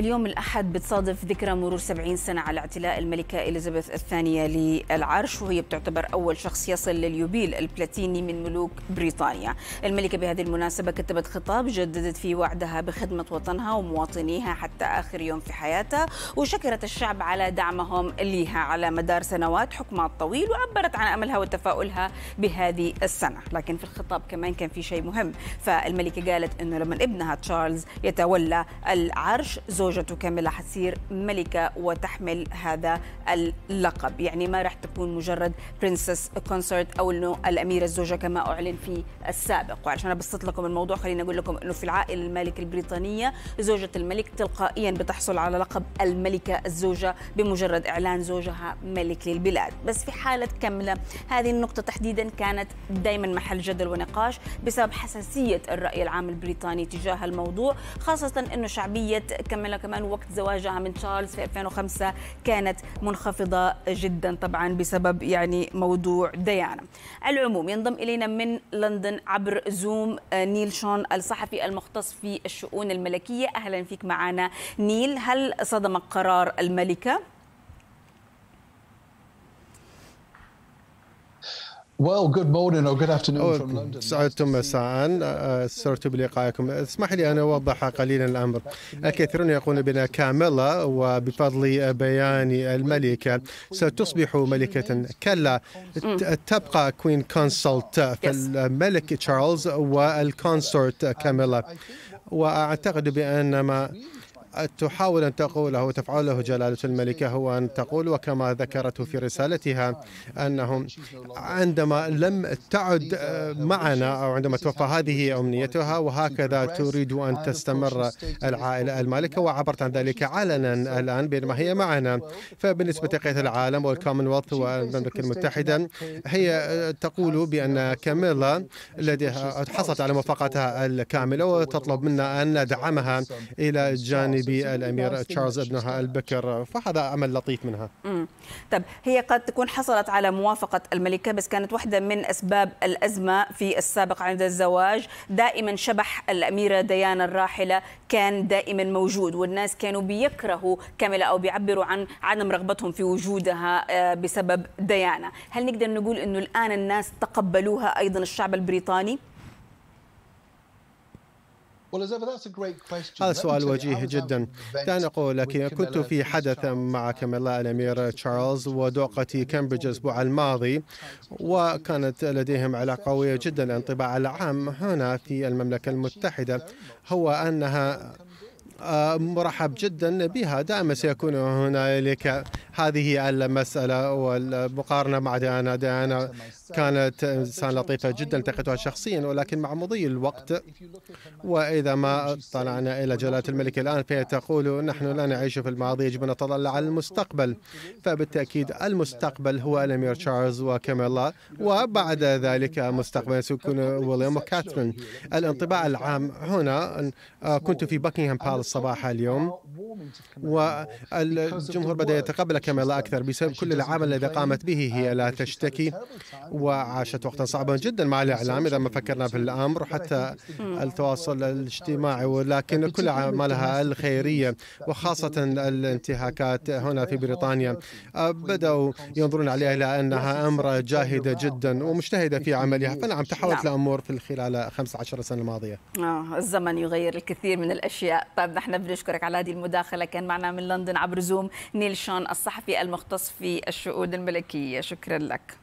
اليوم الأحد بتصادف ذكرى مرور 70 سنة على اعتلاء الملكة إليزابيث الثانية للعرش وهي بتعتبر أول شخص يصل لليوبيل البلاتيني من ملوك بريطانيا الملكة بهذه المناسبة كتبت خطاب جددت فيه وعدها بخدمة وطنها ومواطنيها حتى آخر يوم في حياتها وشكرت الشعب على دعمهم لها على مدار سنوات حكمها الطويل وعبرت عن أملها وتفاؤلها بهذه السنة لكن في الخطاب كمان كان في شيء مهم فالملكة قالت أنه لما ابنها تشارلز يتولى العرش زوج زوجتك ملا حسير ملكة وتحمل هذا اللقب يعني ما راح تكون مجرد برنسس كونسرت أو أنه الأميرة الزوجة كما أعلن في السابق وعشان أبسط لكم الموضوع خليني أقول لكم أنه في العائلة المالكة البريطانية زوجة الملك تلقائيا بتحصل على لقب الملكة الزوجة بمجرد إعلان زوجها ملك للبلاد بس في حالة كملة هذه النقطة تحديدا كانت دائما محل جدل ونقاش بسبب حساسية الرأي العام البريطاني تجاه الموضوع خاصة أنه شعبية كملة كمان وقت زواجها من تشارلز في 2005 كانت منخفضة جدا طبعا بسبب يعني موضوع ديانا العموم ينضم إلينا من لندن عبر زوم آه، نيل شون الصحفي المختص في الشؤون الملكية أهلا فيك معنا نيل هل صدمك قرار الملكة؟ Well, good morning or good afternoon from London. سعدتم مساء سرت آه، بلقائكم اسمح لي أن أوضح قليلا الأمر الكثيرون يقولون بأن كاميلا وبفضل بيان الملكة ستصبح ملكة كلا تبقى كوين كونسلت فالملك تشارلز والكونسورت كاميلا وأعتقد بأن ما تحاول أن تقوله وتفعله جلالة الملكة هو أن تقول وكما ذكرته في رسالتها أنهم عندما لم تعد معنا أو عندما توفى هذه أمنيتها وهكذا تريد أن تستمر العائلة المالكة وعبرت عن ذلك علنا الآن بينما هي معنا فبالنسبة لقيادة العالم والكومنولث والمملكة المتحدة هي تقول بأن كاميلا التي حصلت على موافقتها الكاملة وتطلب منا أن ندعمها إلى جانب صاحبي الامير تشارلز ابنها البكر فهذا عمل لطيف منها مم. طب هي قد تكون حصلت على موافقه الملكه بس كانت واحده من اسباب الازمه في السابق عند الزواج دائما شبح الاميره ديانا الراحله كان دائما موجود والناس كانوا بيكرهوا كاميلا او بيعبروا عن عدم رغبتهم في وجودها آه، بسبب ديانا هل نقدر نقول انه الان الناس تقبلوها ايضا الشعب البريطاني هذا سؤال وجيه جدا دعني أقول لك كنت في حدث مع كاميلا الأمير تشارلز ودوقة كامبريدج الأسبوع الماضي وكانت لديهم علاقة قوية جدا الانطباع العام هنا في المملكة المتحدة هو أنها مرحب جدا بها دائما سيكون هنالك هذه المسألة والمقارنة مع ديانا ديانا كانت إنسان لطيفة جدا التقيتها شخصيا ولكن مع مضي الوقت وإذا ما طلعنا إلى جلالة الملك الآن فهي تقول نحن لا نعيش في الماضي يجب أن نتطلع على المستقبل فبالتأكيد المستقبل هو الأمير تشارلز وكاميلا وبعد ذلك مستقبل سيكون ويليام وكاترين الانطباع العام هنا آه، كنت في بكنغهام بالاس صباح اليوم والجمهور بدأ يتقبل كاميلا أكثر بسبب كل العمل الذي قامت به هي لا تشتكي وعاشت وقتا صعبا جدا مع الإعلام إذا ما فكرنا في الأمر وحتى التواصل الاجتماعي ولكن كل أعمالها الخيرية وخاصة الانتهاكات هنا في بريطانيا أه، بدأوا ينظرون عليها إلى أنها أمر جاهدة جدا ومجتهدة في عملها فنعم تحولت نعم. الأمور في خلال 15 سنة الماضية آه الزمن يغير الكثير من الأشياء طيب احنا بنشكرك على هذه المداخله كان معنا من لندن عبر زوم نيل شون الصحفي المختص في الشؤون الملكيه شكرا لك